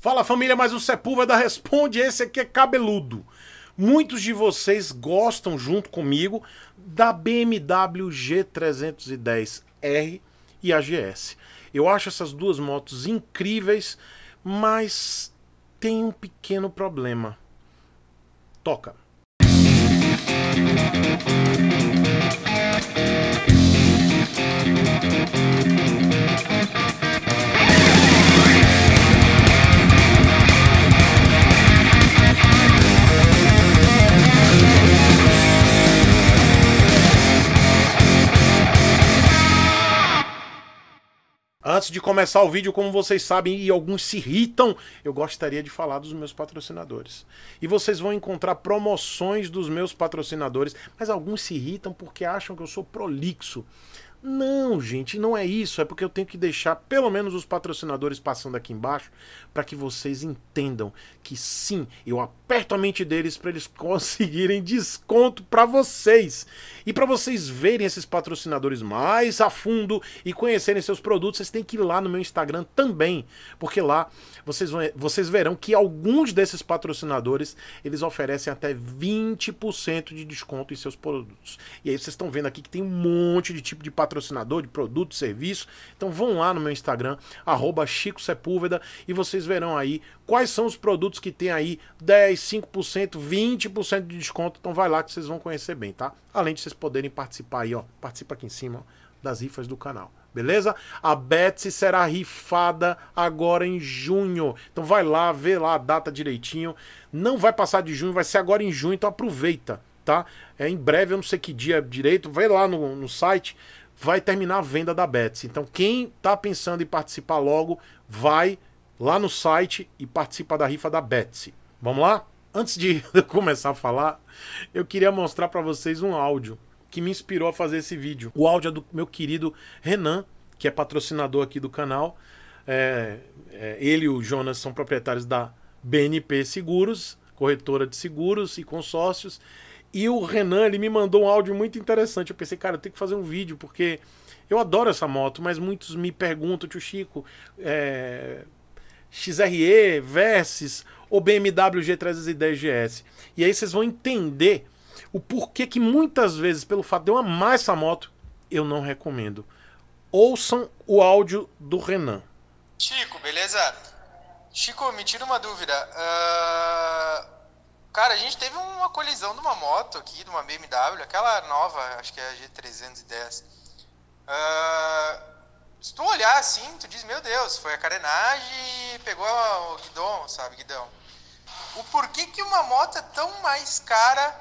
Fala família, mas o Sepúlveda responde, esse aqui é cabeludo. Muitos de vocês gostam, junto comigo, da BMW G310R e a GS. Eu acho essas duas motos incríveis, mas tem um pequeno problema. Toca. de começar o vídeo, como vocês sabem, e alguns se irritam, eu gostaria de falar dos meus patrocinadores. E vocês vão encontrar promoções dos meus patrocinadores, mas alguns se irritam porque acham que eu sou prolixo. Não, gente, não é isso. É porque eu tenho que deixar pelo menos os patrocinadores passando aqui embaixo para que vocês entendam que sim, eu aperto a mente deles para eles conseguirem desconto para vocês. E para vocês verem esses patrocinadores mais a fundo e conhecerem seus produtos, vocês têm que ir lá no meu Instagram também, porque lá vocês, vão, vocês verão que alguns desses patrocinadores eles oferecem até 20% de desconto em seus produtos. E aí vocês estão vendo aqui que tem um monte de tipo de patrocinador patrocinador de produto, serviço. Então vão lá no meu Instagram, arroba Chico Sepúlveda, e vocês verão aí quais são os produtos que tem aí 10, 5%, 20% de desconto. Então vai lá que vocês vão conhecer bem, tá? Além de vocês poderem participar aí, ó. Participa aqui em cima ó, das rifas do canal beleza? A Betsy será rifada agora em junho. Então vai lá, vê lá a data direitinho. Não vai passar de junho, vai ser agora em junho, então aproveita, tá? É em breve, eu não sei que dia direito, vai lá no, no site, vai terminar a venda da Betsy. Então, quem está pensando em participar logo, vai lá no site e participa da rifa da Betsy. Vamos lá? Antes de começar a falar, eu queria mostrar para vocês um áudio que me inspirou a fazer esse vídeo. O áudio é do meu querido Renan, que é patrocinador aqui do canal. É, é, ele e o Jonas são proprietários da BNP Seguros corretora de seguros e consórcios. E o Renan, ele me mandou um áudio muito interessante. Eu pensei, cara, eu tenho que fazer um vídeo, porque eu adoro essa moto, mas muitos me perguntam, tio Chico, é... XRE versus ou BMW G310 GS. E aí vocês vão entender o porquê que muitas vezes, pelo fato de eu amar essa moto, eu não recomendo. Ouçam o áudio do Renan. Chico, beleza? Chico, me tira uma dúvida. Uh... Cara, a gente teve uma colisão de uma moto aqui, de uma BMW, aquela nova, acho que é a G310. Uh... Ah, se tu olhar assim, tu diz, meu Deus, foi a carenagem e pegou o guidão, sabe, guidão. O porquê que uma moto é tão mais cara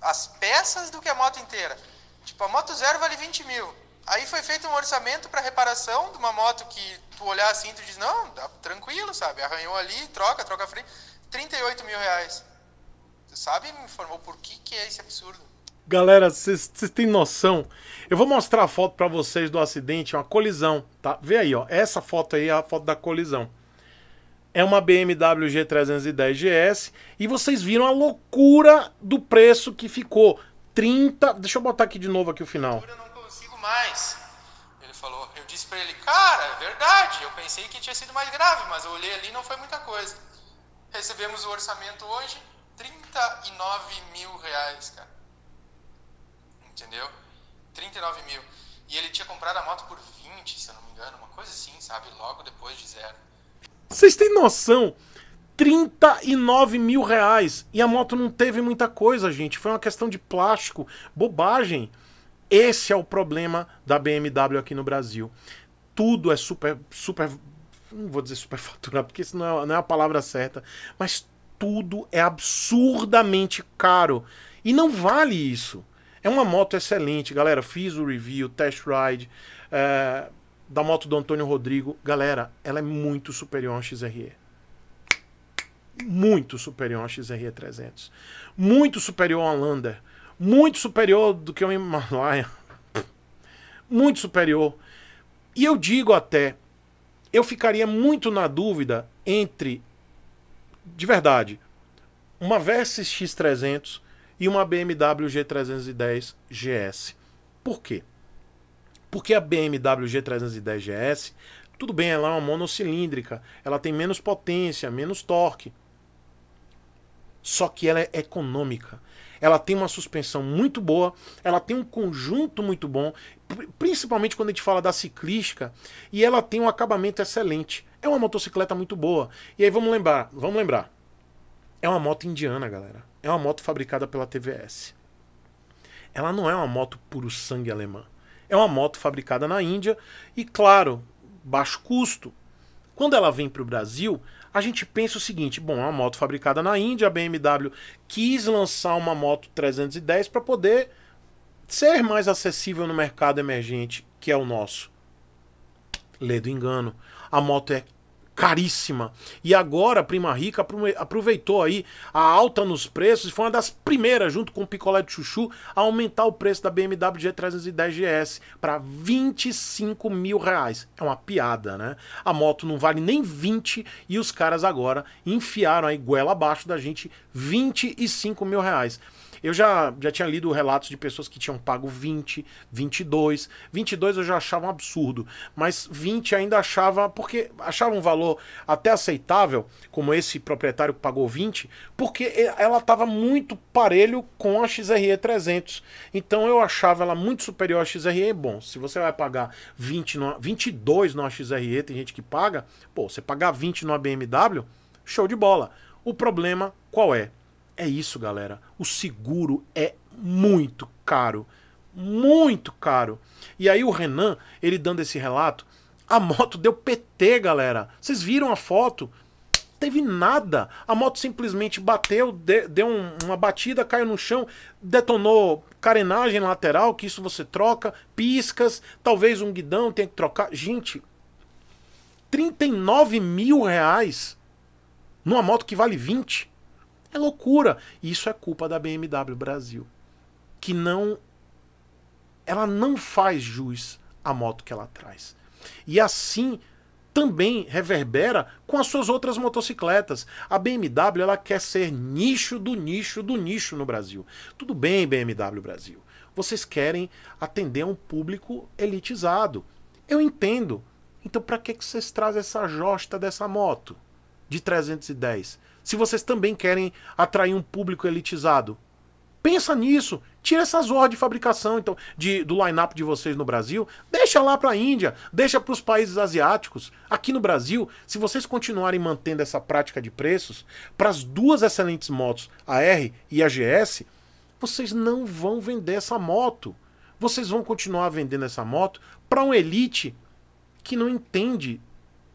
as peças do que a moto inteira? Tipo, a moto zero vale 20 mil. Aí foi feito um orçamento para reparação de uma moto que tipo, olhar assim, tu diz, não, dá tranquilo, sabe? Arranhou ali, troca, troca frente. 38 mil reais. Tu sabe me informou por que, que é esse absurdo? Galera, vocês têm noção? Eu vou mostrar a foto para vocês do acidente, uma colisão, tá? Vê aí, ó. Essa foto aí é a foto da colisão. É uma BMW G310 GS e vocês viram a loucura do preço que ficou. 30, deixa eu botar aqui de novo aqui o final. Eu não consigo mais para ele: Cara, é verdade, eu pensei que tinha sido mais grave, mas eu olhei ali e não foi muita coisa. Recebemos o orçamento hoje, 39 mil reais, cara. Entendeu? 39 mil. E ele tinha comprado a moto por 20, se eu não me engano, uma coisa assim, sabe? Logo depois de zero. Vocês têm noção? 39 mil reais. E a moto não teve muita coisa, gente. Foi uma questão de plástico, bobagem. Esse é o problema da BMW aqui no Brasil tudo é super, super, não vou dizer super faturado porque isso não é, não é a palavra certa, mas tudo é absurdamente caro. E não vale isso. É uma moto excelente, galera. Fiz o review, test ride é, da moto do Antônio Rodrigo. Galera, ela é muito superior a uma XRE. Muito superior a uma XRE 300. Muito superior a uma Lander. Muito superior do que o Himalaya. Muito superior. E eu digo até, eu ficaria muito na dúvida entre, de verdade, uma Versys X300 e uma BMW G310 GS. Por quê? Porque a BMW G310 GS, tudo bem, ela é uma monocilíndrica, ela tem menos potência, menos torque só que ela é econômica. Ela tem uma suspensão muito boa, ela tem um conjunto muito bom, principalmente quando a gente fala da ciclística, e ela tem um acabamento excelente. É uma motocicleta muito boa. E aí vamos lembrar, vamos lembrar. É uma moto indiana, galera. É uma moto fabricada pela TVS. Ela não é uma moto puro sangue alemã. É uma moto fabricada na Índia e, claro, baixo custo. Quando ela vem para o Brasil, a gente pensa o seguinte: bom, é uma moto fabricada na Índia, a BMW quis lançar uma moto 310 para poder ser mais acessível no mercado emergente, que é o nosso. Lê do engano. A moto é caríssima. E agora a Prima Rica aproveitou aí a alta nos preços e foi uma das primeiras, junto com o picolé de chuchu, a aumentar o preço da BMW G310 GS para 25 mil reais. É uma piada, né? A moto não vale nem 20 e os caras agora enfiaram aí goela abaixo da gente 25 mil reais. Eu já, já tinha lido relatos de pessoas que tinham pago 20, 22. 22 eu já achava um absurdo, mas 20 ainda achava, porque achava um valor até aceitável, como esse proprietário que pagou 20, porque ela estava muito parelho com a XRE 300. Então eu achava ela muito superior à XRE. Bom, se você vai pagar 20 no, 22 numa XRE, tem gente que paga, pô, você pagar 20 numa BMW, show de bola. O problema qual é? É isso, galera. O seguro é muito caro. Muito caro. E aí o Renan, ele dando esse relato, a moto deu PT, galera. Vocês viram a foto? Teve nada. A moto simplesmente bateu, deu uma batida, caiu no chão, detonou carenagem lateral, que isso você troca, piscas, talvez um guidão tenha que trocar. Gente, 39 mil reais numa moto que vale 20. É loucura. Isso é culpa da BMW Brasil, que não ela não faz jus à moto que ela traz. E assim também reverbera com as suas outras motocicletas. A BMW ela quer ser nicho do nicho do nicho no Brasil. Tudo bem, BMW Brasil. Vocês querem atender a um público elitizado. Eu entendo. Então para que que vocês trazem essa josta dessa moto de 310? se vocês também querem atrair um público elitizado. Pensa nisso, tira essas horas de fabricação então de, do line-up de vocês no Brasil, deixa lá para a Índia, deixa para os países asiáticos. Aqui no Brasil, se vocês continuarem mantendo essa prática de preços para as duas excelentes motos, a R e a GS, vocês não vão vender essa moto. Vocês vão continuar vendendo essa moto para um elite que não entende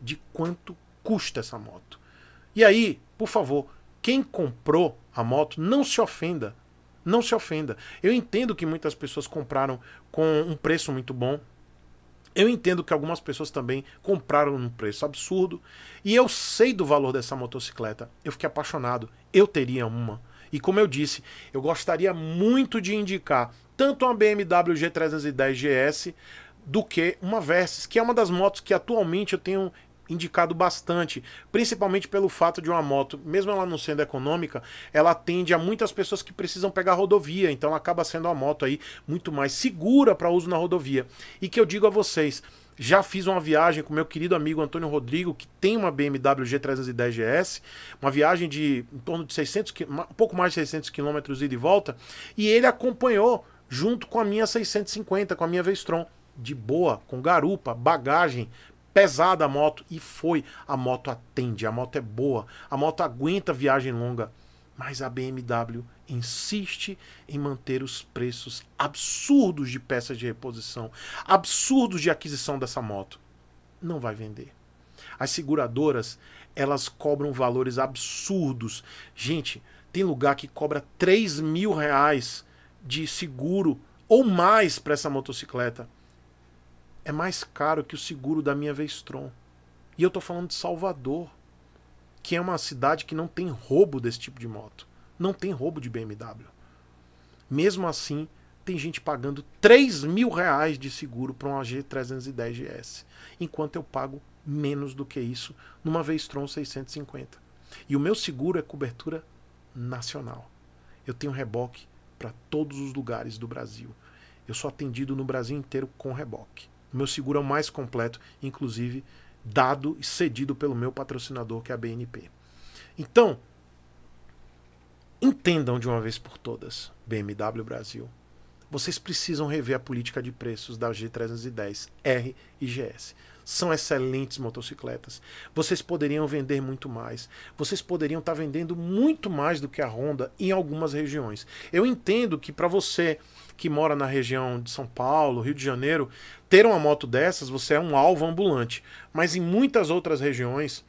de quanto custa essa moto. E aí, por favor, quem comprou a moto, não se ofenda. Não se ofenda. Eu entendo que muitas pessoas compraram com um preço muito bom. Eu entendo que algumas pessoas também compraram num preço absurdo. E eu sei do valor dessa motocicleta. Eu fiquei apaixonado. Eu teria uma. E como eu disse, eu gostaria muito de indicar tanto uma BMW G310 GS do que uma Versys, que é uma das motos que atualmente eu tenho indicado bastante, principalmente pelo fato de uma moto, mesmo ela não sendo econômica, ela atende a muitas pessoas que precisam pegar rodovia, então acaba sendo uma moto aí muito mais segura para uso na rodovia. E que eu digo a vocês, já fiz uma viagem com meu querido amigo Antônio Rodrigo, que tem uma BMW G310 GS, uma viagem de em torno de 600, um pouco mais de 600 quilômetros ida e volta, e ele acompanhou junto com a minha 650, com a minha Vestron, de boa, com garupa, bagagem, pesada a moto e foi. A moto atende, a moto é boa, a moto aguenta viagem longa, mas a BMW insiste em manter os preços absurdos de peças de reposição, absurdos de aquisição dessa moto. Não vai vender. As seguradoras, elas cobram valores absurdos. Gente, tem lugar que cobra 3 mil reais de seguro ou mais para essa motocicleta é mais caro que o seguro da minha Vestron. E eu estou falando de Salvador, que é uma cidade que não tem roubo desse tipo de moto. Não tem roubo de BMW. Mesmo assim, tem gente pagando 3 mil reais de seguro para um AG 310 GS, enquanto eu pago menos do que isso numa Vestron 650. E o meu seguro é cobertura nacional. Eu tenho reboque para todos os lugares do Brasil. Eu sou atendido no Brasil inteiro com reboque. O meu seguro é o mais completo, inclusive dado e cedido pelo meu patrocinador, que é a BNP. Então, entendam de uma vez por todas, BMW Brasil. Vocês precisam rever a política de preços da G310R e GS são excelentes motocicletas. Vocês poderiam vender muito mais. Vocês poderiam estar tá vendendo muito mais do que a Honda em algumas regiões. Eu entendo que para você que mora na região de São Paulo, Rio de Janeiro, ter uma moto dessas, você é um alvo ambulante. Mas em muitas outras regiões,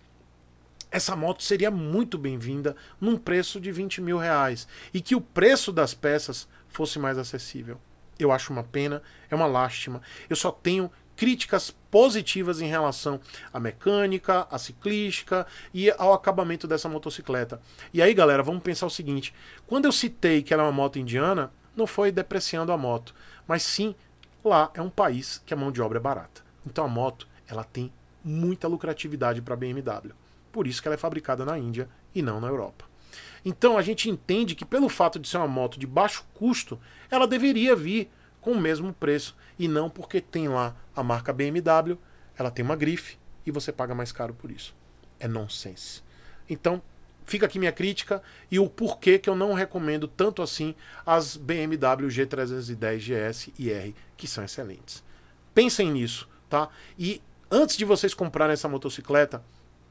essa moto seria muito bem-vinda num preço de 20 mil reais e que o preço das peças fosse mais acessível. Eu acho uma pena, é uma lástima. Eu só tenho críticas positivas em relação à mecânica, à ciclística e ao acabamento dessa motocicleta. E aí, galera, vamos pensar o seguinte: quando eu citei que era é uma moto indiana, não foi depreciando a moto, mas sim lá é um país que a mão de obra é barata. Então a moto, ela tem muita lucratividade para a BMW. Por isso que ela é fabricada na Índia e não na Europa. Então a gente entende que pelo fato de ser uma moto de baixo custo, ela deveria vir com o mesmo preço e não porque tem lá a marca BMW, ela tem uma grife e você paga mais caro por isso. É nonsense. Então, fica aqui minha crítica e o porquê que eu não recomendo tanto assim as BMW G310 GS e R, que são excelentes. Pensem nisso, tá? E antes de vocês comprarem essa motocicleta,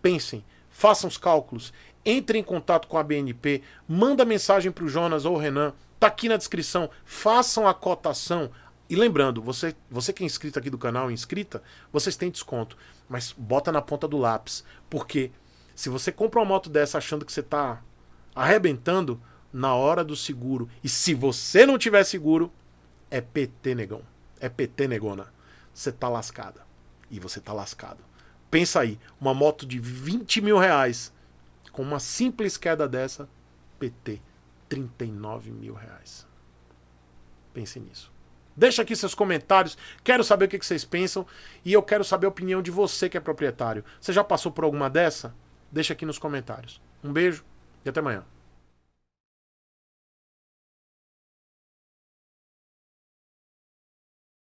pensem, façam os cálculos, entrem em contato com a BNP, manda mensagem para o Jonas ou o Renan Tá aqui na descrição. Façam a cotação. E lembrando, você, você que é inscrito aqui do canal, inscrita, vocês têm desconto. Mas bota na ponta do lápis. Porque se você compra uma moto dessa achando que você tá arrebentando, na hora do seguro. E se você não tiver seguro, é PT, negão. É PT, negona. Você tá lascada. E você tá lascado. Pensa aí, uma moto de 20 mil reais, com uma simples queda dessa, PT. 39 mil reais. Pense nisso. Deixa aqui seus comentários. Quero saber o que vocês pensam e eu quero saber a opinião de você que é proprietário. Você já passou por alguma dessa? Deixa aqui nos comentários. Um beijo e até amanhã.